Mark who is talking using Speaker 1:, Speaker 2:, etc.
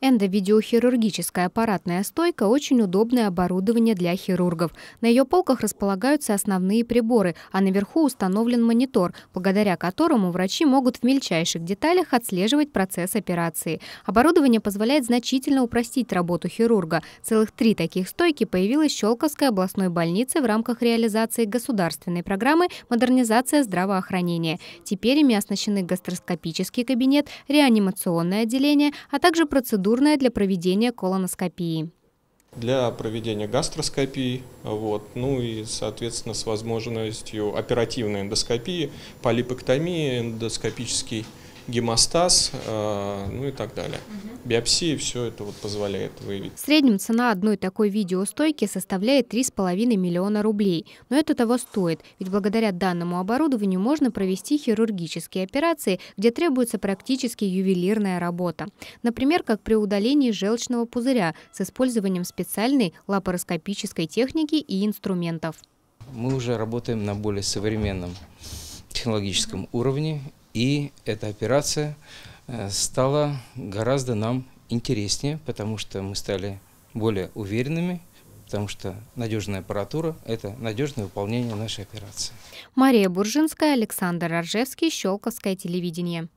Speaker 1: Эндовидеохирургическая аппаратная стойка – очень удобное оборудование для хирургов. На ее полках располагаются основные приборы, а наверху установлен монитор, благодаря которому врачи могут в мельчайших деталях отслеживать процесс операции. Оборудование позволяет значительно упростить работу хирурга. Целых три таких стойки появилось в Щелковской областной больнице в рамках реализации государственной программы «Модернизация здравоохранения». Теперь ими оснащены гастроскопический кабинет, реанимационное отделение, а также процедурная для проведения колоноскопии
Speaker 2: для проведения гастроскопии, вот, ну и, соответственно, с возможностью оперативной эндоскопии, полипэктомии, эндоскопический гемостаз, э, ну и так далее биопсии все это вот позволяет выявить. В
Speaker 1: среднем цена одной такой видеостойки составляет 3,5 миллиона рублей. Но это того стоит, ведь благодаря данному оборудованию можно провести хирургические операции, где требуется практически ювелирная работа. Например, как при удалении желчного пузыря с использованием специальной лапароскопической техники и инструментов.
Speaker 3: Мы уже работаем на более современном технологическом уровне, и эта операция – Э, стало гораздо нам интереснее, потому что мы стали более уверенными, потому что надежная аппаратура – это надежное выполнение нашей операции.
Speaker 1: Мария Буржинская, Александр Ржевский, Щелковское телевидение.